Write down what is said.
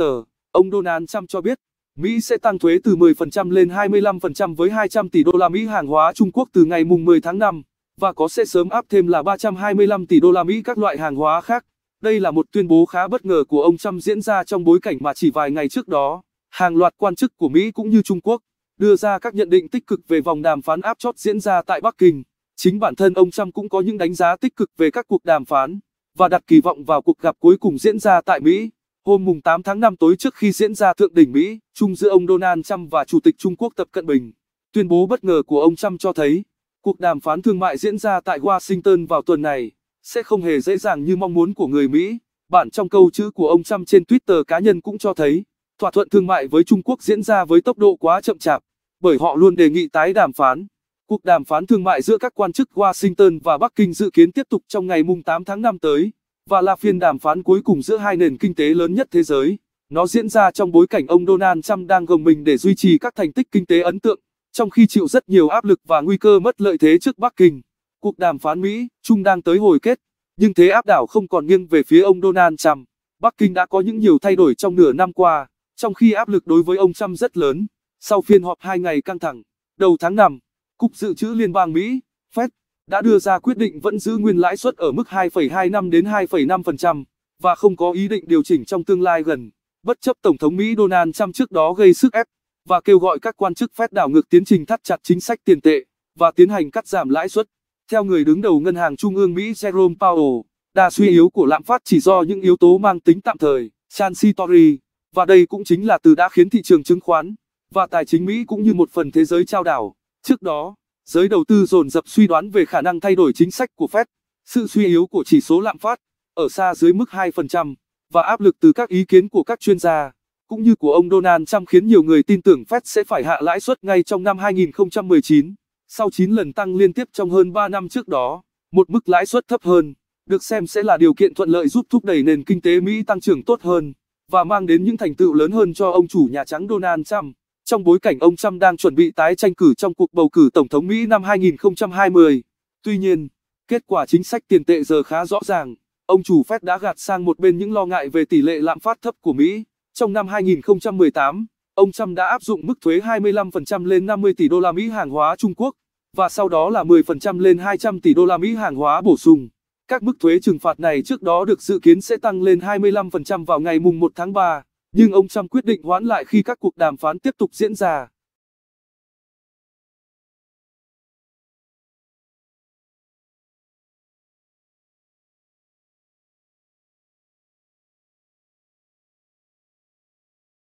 tờ, ông Donald Trump cho biết, Mỹ sẽ tăng thuế từ 10% lên 25% với 200 tỷ đô la Mỹ hàng hóa Trung Quốc từ ngày mùng 10 tháng 5 và có sẽ sớm áp thêm là 325 tỷ đô la Mỹ các loại hàng hóa khác. Đây là một tuyên bố khá bất ngờ của ông Trump diễn ra trong bối cảnh mà chỉ vài ngày trước đó, hàng loạt quan chức của Mỹ cũng như Trung Quốc đưa ra các nhận định tích cực về vòng đàm phán áp chót diễn ra tại Bắc Kinh. Chính bản thân ông Trump cũng có những đánh giá tích cực về các cuộc đàm phán và đặt kỳ vọng vào cuộc gặp cuối cùng diễn ra tại Mỹ. Hôm 8 tháng 5 tối trước khi diễn ra thượng đỉnh Mỹ, chung giữa ông Donald Trump và Chủ tịch Trung Quốc Tập Cận Bình, tuyên bố bất ngờ của ông Trump cho thấy, cuộc đàm phán thương mại diễn ra tại Washington vào tuần này sẽ không hề dễ dàng như mong muốn của người Mỹ. Bản trong câu chữ của ông Trump trên Twitter cá nhân cũng cho thấy, thỏa thuận thương mại với Trung Quốc diễn ra với tốc độ quá chậm chạp, bởi họ luôn đề nghị tái đàm phán. Cuộc đàm phán thương mại giữa các quan chức Washington và Bắc Kinh dự kiến tiếp tục trong ngày mùng 8 tháng 5 tới và là phiên đàm phán cuối cùng giữa hai nền kinh tế lớn nhất thế giới. Nó diễn ra trong bối cảnh ông Donald Trump đang gồng mình để duy trì các thành tích kinh tế ấn tượng, trong khi chịu rất nhiều áp lực và nguy cơ mất lợi thế trước Bắc Kinh. Cuộc đàm phán Mỹ, Trung đang tới hồi kết, nhưng thế áp đảo không còn nghiêng về phía ông Donald Trump. Bắc Kinh đã có những nhiều thay đổi trong nửa năm qua, trong khi áp lực đối với ông Trump rất lớn. Sau phiên họp hai ngày căng thẳng, đầu tháng 5, Cục Dự trữ Liên bang Mỹ, Fed, đã đưa ra quyết định vẫn giữ nguyên lãi suất ở mức 2,25 đến 2,5% và không có ý định điều chỉnh trong tương lai gần, bất chấp Tổng thống Mỹ Donald Trump trước đó gây sức ép và kêu gọi các quan chức Fed đảo ngược tiến trình thắt chặt chính sách tiền tệ và tiến hành cắt giảm lãi suất. Theo người đứng đầu Ngân hàng Trung ương Mỹ Jerome Powell, đa suy yếu của lạm phát chỉ do những yếu tố mang tính tạm thời, transitory, và đây cũng chính là từ đã khiến thị trường chứng khoán và tài chính Mỹ cũng như một phần thế giới trao đảo. Trước đó, giới đầu tư dồn dập suy đoán về khả năng thay đổi chính sách của Fed, sự suy yếu của chỉ số lạm phát ở xa dưới mức 2% và áp lực từ các ý kiến của các chuyên gia cũng như của ông Donald Trump khiến nhiều người tin tưởng Fed sẽ phải hạ lãi suất ngay trong năm 2019, sau 9 lần tăng liên tiếp trong hơn 3 năm trước đó, một mức lãi suất thấp hơn được xem sẽ là điều kiện thuận lợi giúp thúc đẩy nền kinh tế Mỹ tăng trưởng tốt hơn và mang đến những thành tựu lớn hơn cho ông chủ Nhà Trắng Donald Trump trong bối cảnh ông Trump đang chuẩn bị tái tranh cử trong cuộc bầu cử Tổng thống Mỹ năm 2020. Tuy nhiên, kết quả chính sách tiền tệ giờ khá rõ ràng, ông chủ Fed đã gạt sang một bên những lo ngại về tỷ lệ lạm phát thấp của Mỹ. Trong năm 2018, ông Trump đã áp dụng mức thuế 25% lên 50 tỷ đô la Mỹ hàng hóa Trung Quốc và sau đó là 10% lên 200 tỷ đô la Mỹ hàng hóa bổ sung. Các mức thuế trừng phạt này trước đó được dự kiến sẽ tăng lên 25% vào ngày mùng 1 tháng 3 nhưng ông Trump quyết định hoãn lại khi các cuộc đàm phán tiếp tục diễn ra.